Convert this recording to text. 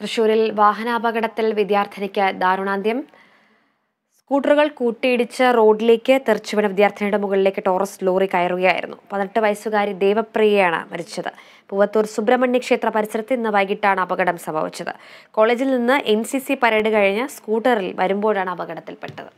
തൃശൂരിൽ വാഹനാപകടത്തിൽ വിദ്യാർത്ഥിനിക്ക് ദാരുണാന്ത്യം സ്കൂട്ടറുകൾ കൂട്ടിയിടിച്ച് റോഡിലേക്ക് തെറിച്ചുവിട വിദ്യാർത്ഥിനിയുടെ മുകളിലേക്ക് ടോറസ് ലോറി കയറുകയായിരുന്നു പതിനെട്ട് വയസ്സുകാരി ദേവപ്രിയയാണ് മരിച്ചത് പൂവത്തൂർ സുബ്രഹ്മണ്യ ക്ഷേത്ര പരിസരത്ത് ഇന്ന് വൈകിട്ടാണ് അപകടം സംഭവിച്ചത് കോളേജിൽ നിന്ന് എൻ സി പരേഡ് കഴിഞ്ഞ് സ്കൂട്ടറിൽ വരുമ്പോഴാണ് അപകടത്തിൽപ്പെട്ടത്